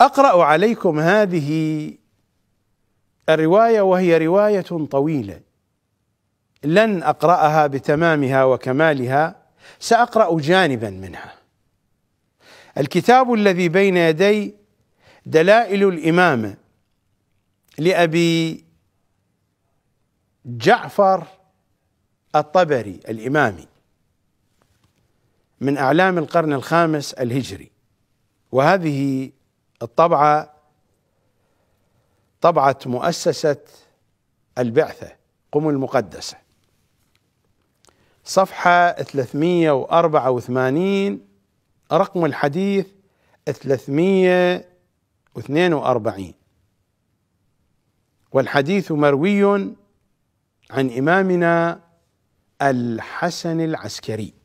اقرا عليكم هذه الروايه وهي روايه طويله لن اقراها بتمامها وكمالها ساقرا جانبا منها الكتاب الذي بين يدي دلائل الامامه لابي جعفر الطبري الامامي من اعلام القرن الخامس الهجري وهذه الطبعة طبعة مؤسسة البعثة قم المقدسة صفحة 384 رقم الحديث 342 والحديث مروي عن إمامنا الحسن العسكري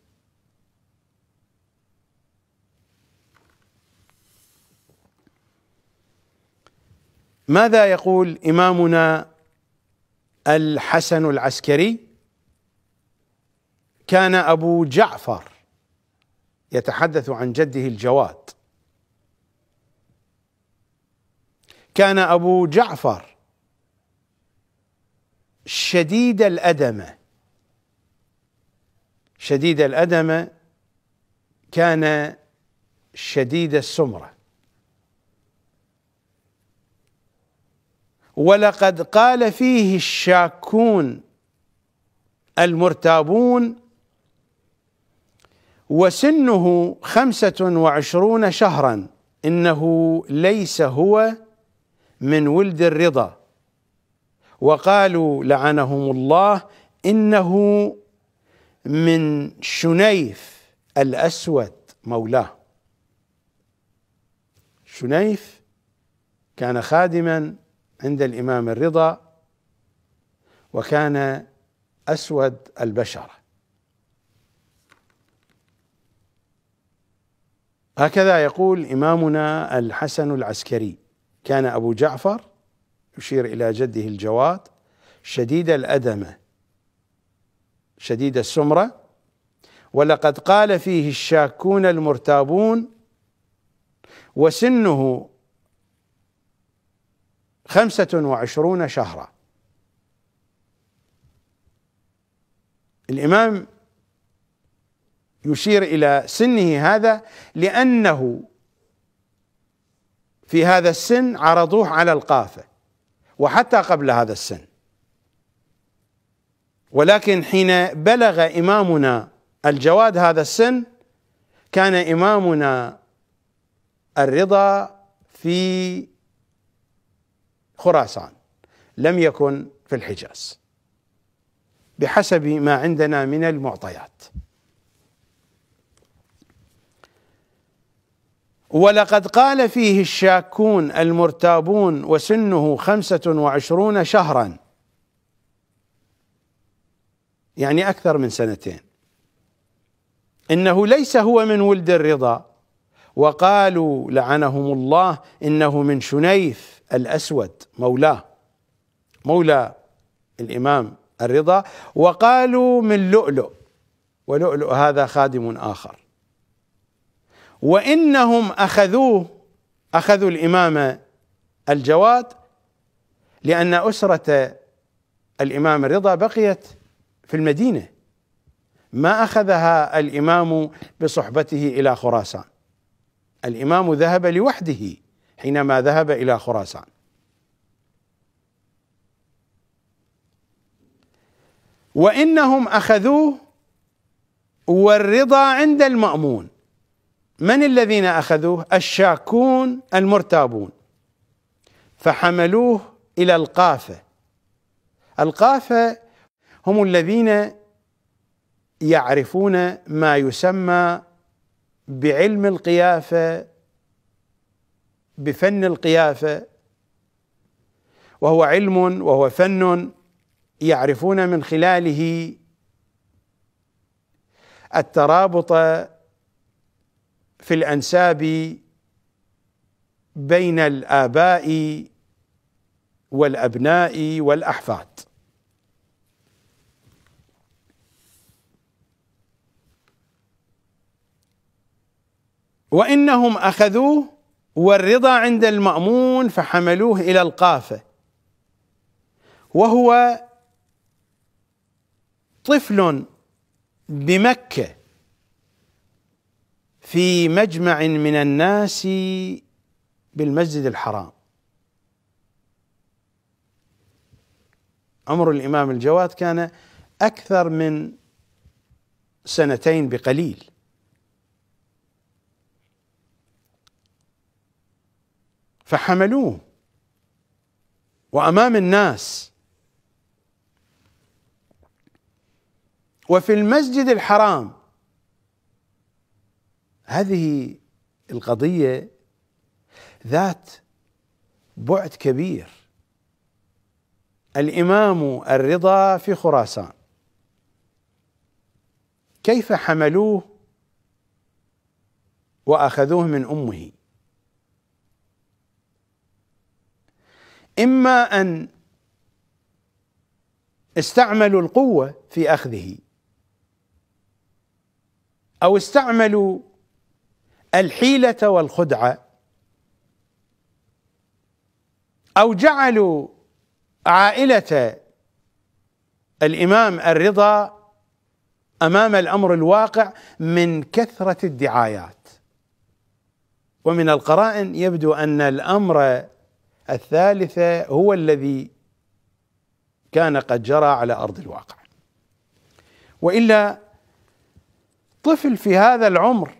ماذا يقول إمامنا الحسن العسكري كان أبو جعفر يتحدث عن جده الجواد كان أبو جعفر شديد الأدمة شديد الأدمة كان شديد السمرة ولقد قال فيه الشاكون المرتابون وسنه خمسة وعشرون شهرا إنه ليس هو من ولد الرضا وقالوا لعنهم الله إنه من شنيف الأسود مولاه شنيف كان خادما عند الإمام الرضا وكان أسود البشرة هكذا يقول إمامنا الحسن العسكري كان أبو جعفر يشير إلى جده الجواد شديد الأدمة شديد السمرة ولقد قال فيه الشاكون المرتابون وسنه خمسة وعشرون شهرا الإمام يشير إلى سنه هذا لأنه في هذا السن عرضوه على القافة وحتى قبل هذا السن ولكن حين بلغ إمامنا الجواد هذا السن كان إمامنا الرضا في خراسان لم يكن في الحجاز بحسب ما عندنا من المعطيات ولقد قال فيه الشاكون المرتابون وسنه خمسة وعشرون شهرا يعني أكثر من سنتين إنه ليس هو من ولد الرضا وقالوا لعنهم الله إنه من شنيف الأسود مولاه مولى الإمام الرضا وقالوا من لؤلؤ ولؤلؤ هذا خادم آخر وإنهم أخذوه أخذوا الإمام الجواد لأن أسرة الإمام الرضا بقيت في المدينة ما أخذها الإمام بصحبته إلى خراسان الإمام ذهب لوحده حينما ذهب الى خراسان وانهم اخذوه والرضا عند المامون من الذين اخذوه الشاكون المرتابون فحملوه الى القافه القافه هم الذين يعرفون ما يسمى بعلم القيافه بفن القيافه وهو علم وهو فن يعرفون من خلاله الترابط في الانساب بين الاباء والابناء والاحفاد وانهم اخذوه والرضا عند المأمون فحملوه إلى القافة وهو طفل بمكة في مجمع من الناس بالمسجد الحرام عمر الإمام الجواد كان أكثر من سنتين بقليل فحملوه وامام الناس وفي المسجد الحرام هذه القضيه ذات بعد كبير الامام الرضا في خراسان كيف حملوه واخذوه من امه إما أن استعملوا القوة في أخذه أو استعملوا الحيلة والخدعة أو جعلوا عائلة الإمام الرضا أمام الأمر الواقع من كثرة الدعايات ومن القرائن يبدو أن الأمر الثالثة هو الذي كان قد جرى على أرض الواقع وإلا طفل في هذا العمر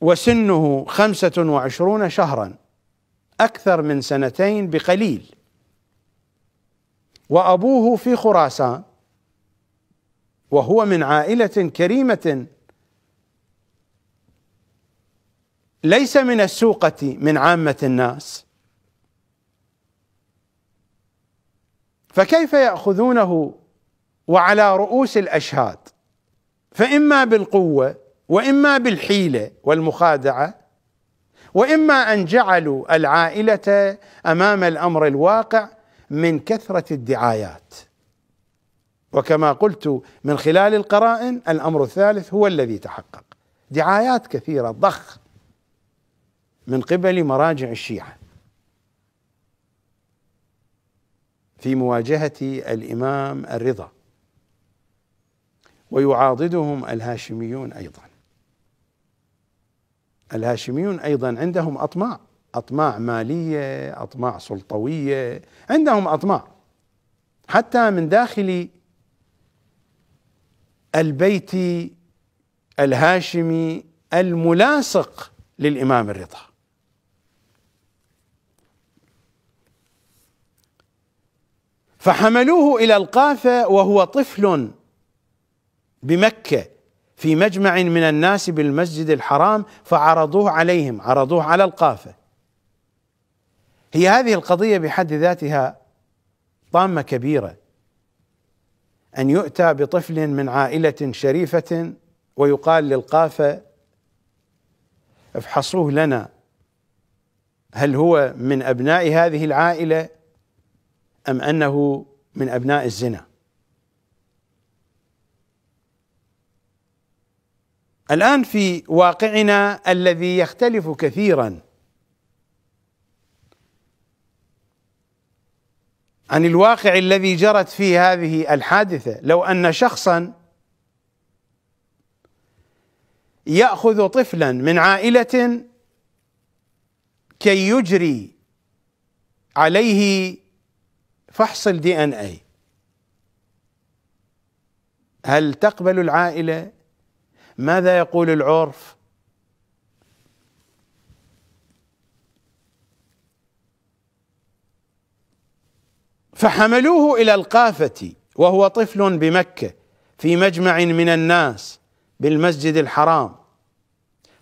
وسنه خمسة وعشرون شهرا أكثر من سنتين بقليل وأبوه في خراسان وهو من عائلة كريمة ليس من السوقة من عامة الناس فكيف ياخذونه وعلى رؤوس الاشهاد فاما بالقوه واما بالحيله والمخادعه واما ان جعلوا العائله امام الامر الواقع من كثره الدعايات وكما قلت من خلال القرائن الامر الثالث هو الذي تحقق دعايات كثيره ضخ من قبل مراجع الشيعه في مواجهة الإمام الرضا ويعاضدهم الهاشميون أيضا الهاشميون أيضا عندهم أطماع أطماع مالية أطماع سلطوية عندهم أطماع حتى من داخل البيت الهاشمي الملاصق للإمام الرضا فحملوه الى القافه وهو طفل بمكه في مجمع من الناس بالمسجد الحرام فعرضوه عليهم عرضوه على القافه هي هذه القضيه بحد ذاتها طامه كبيره ان يؤتى بطفل من عائله شريفه ويقال للقافه افحصوه لنا هل هو من ابناء هذه العائله أم أنه من أبناء الزنا الآن في واقعنا الذي يختلف كثيرا عن الواقع الذي جرت فيه هذه الحادثة لو أن شخصا يأخذ طفلا من عائلة كي يجري عليه فحص دي ان اي هل تقبل العائله ماذا يقول العرف فحملوه الى القافه وهو طفل بمكه في مجمع من الناس بالمسجد الحرام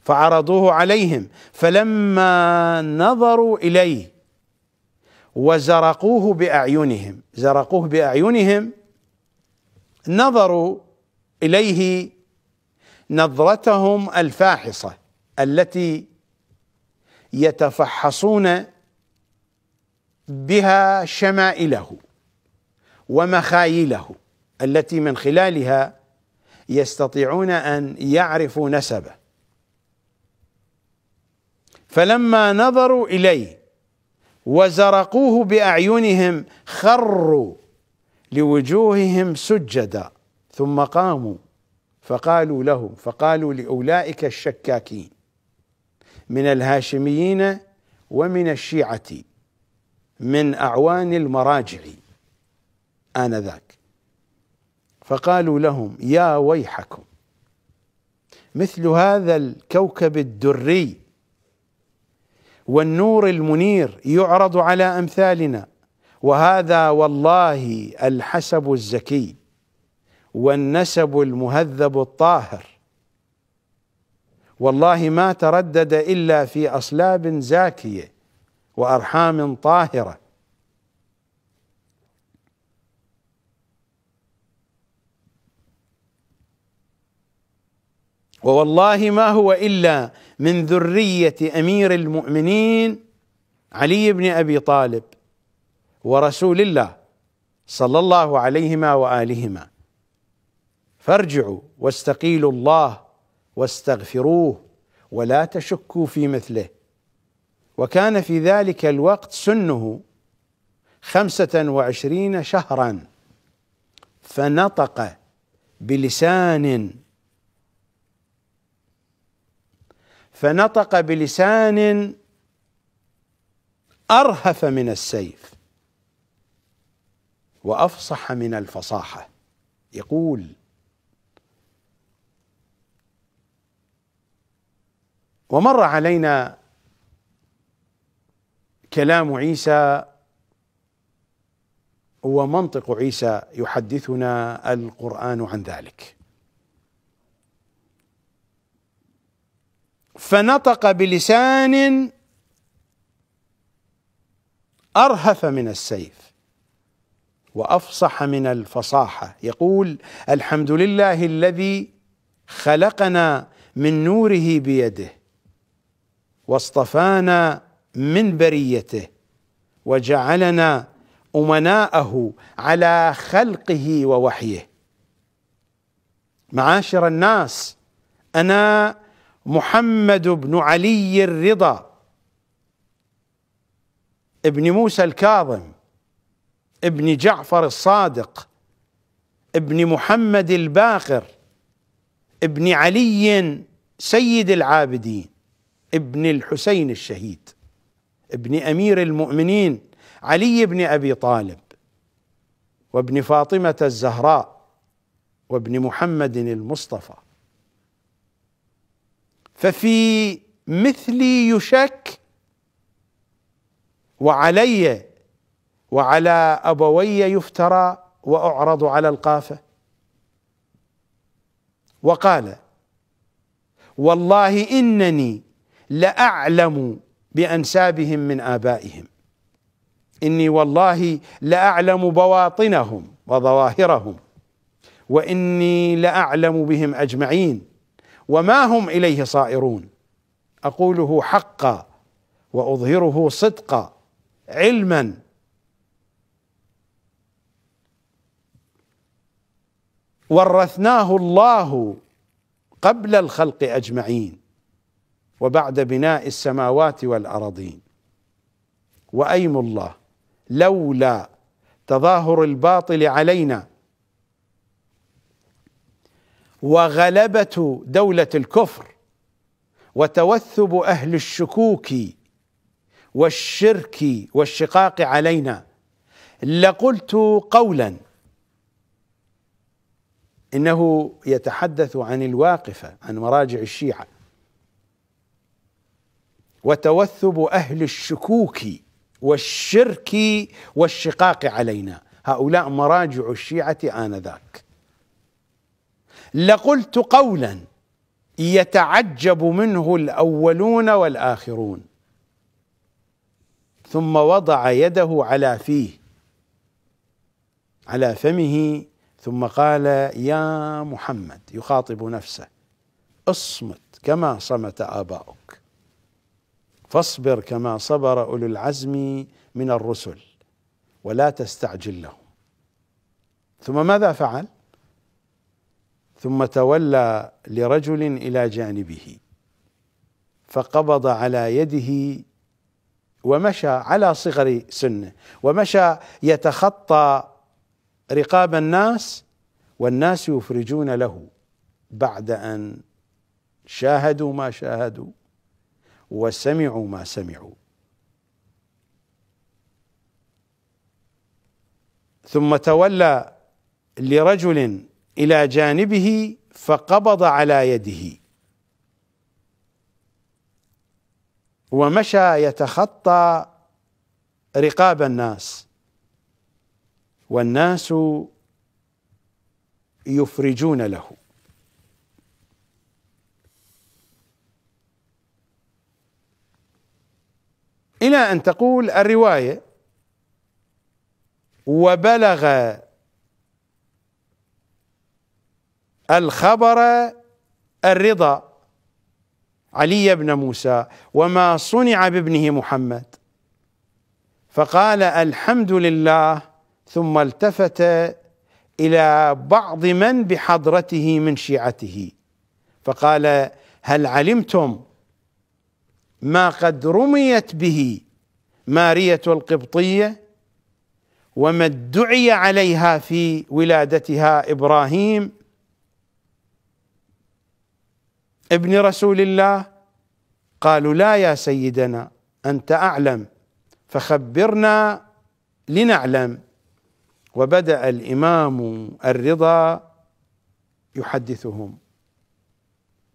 فعرضوه عليهم فلما نظروا اليه وزرقوه باعينهم زرقوه باعينهم نظروا اليه نظرتهم الفاحصه التي يتفحصون بها شمائله ومخايله التي من خلالها يستطيعون ان يعرفوا نسبه فلما نظروا اليه وزرقوه باعينهم خروا لوجوههم سجدا ثم قاموا فقالوا له فقالوا لاولئك الشكاكين من الهاشميين ومن الشيعه من اعوان المراجع انذاك فقالوا لهم يا ويحكم مثل هذا الكوكب الدري والنور المنير يعرض على امثالنا وهذا والله الحسب الزكي والنسب المهذب الطاهر والله ما تردد الا في اصلاب زاكيه وارحام طاهره ووالله ما هو الا من ذريه امير المؤمنين علي بن ابي طالب ورسول الله صلى الله عليهما والهما فارجعوا واستقيلوا الله واستغفروه ولا تشكوا في مثله وكان في ذلك الوقت سنه خمسة وعشرين شهرا فنطق بلسان فنطق بلسان ارهف من السيف وافصح من الفصاحه يقول ومر علينا كلام عيسى ومنطق عيسى يحدثنا القران عن ذلك فنطق بلسان ارهف من السيف وافصح من الفصاحه يقول الحمد لله الذي خلقنا من نوره بيده واصطفانا من بريته وجعلنا امناءه على خلقه ووحيه معاشر الناس انا محمد بن علي الرضا ابن موسى الكاظم ابن جعفر الصادق ابن محمد الباقر ابن علي سيد العابدين ابن الحسين الشهيد ابن امير المؤمنين علي بن ابي طالب وابن فاطمه الزهراء وابن محمد المصطفى ففي مثلي يشك وعلي وعلى ابوي يفترى واعرض على القافه وقال والله انني لاعلم بانسابهم من ابائهم اني والله لاعلم بواطنهم وظواهرهم واني لاعلم بهم اجمعين وما هم اليه صائرون اقوله حقا واظهره صدقا علما ورثناه الله قبل الخلق اجمعين وبعد بناء السماوات والارضين وايم الله لولا تظاهر الباطل علينا وغلبة دولة الكفر وتوثب أهل الشكوك والشرك والشقاق علينا لقلت قولا إنه يتحدث عن الواقفة عن مراجع الشيعة وتوثب أهل الشكوك والشرك والشقاق علينا هؤلاء مراجع الشيعة آنذاك لقلت قولا يتعجب منه الاولون والاخرون ثم وضع يده على فيه على فمه ثم قال يا محمد يخاطب نفسه اصمت كما صمت اباؤك فاصبر كما صبر اولو العزم من الرسل ولا تستعجل لهم ثم ماذا فعل ثم تولى لرجل الى جانبه فقبض على يده ومشى على صغر سنه ومشى يتخطى رقاب الناس والناس يفرجون له بعد ان شاهدوا ما شاهدوا وسمعوا ما سمعوا ثم تولى لرجل الى جانبه فقبض على يده ومشى يتخطى رقاب الناس والناس يفرجون له الى ان تقول الروايه وبلغ الخبر الرضا علي بن موسى وما صنع بابنه محمد فقال الحمد لله ثم التفت الى بعض من بحضرته من شيعته فقال هل علمتم ما قد رميت به ماريه القبطيه وما ادعي عليها في ولادتها ابراهيم ابن رسول الله قالوا لا يا سيدنا انت اعلم فخبرنا لنعلم وبدا الامام الرضا يحدثهم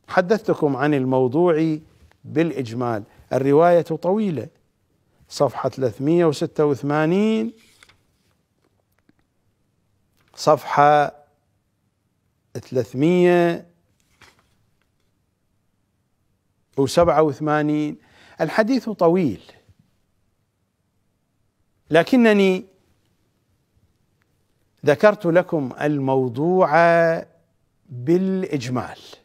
حدثتكم عن الموضوع بالاجمال الروايه طويله صفحه 386 صفحه 300 أو سبعة وثمانين الحديث طويل لكنني ذكرت لكم الموضوع بالإجمال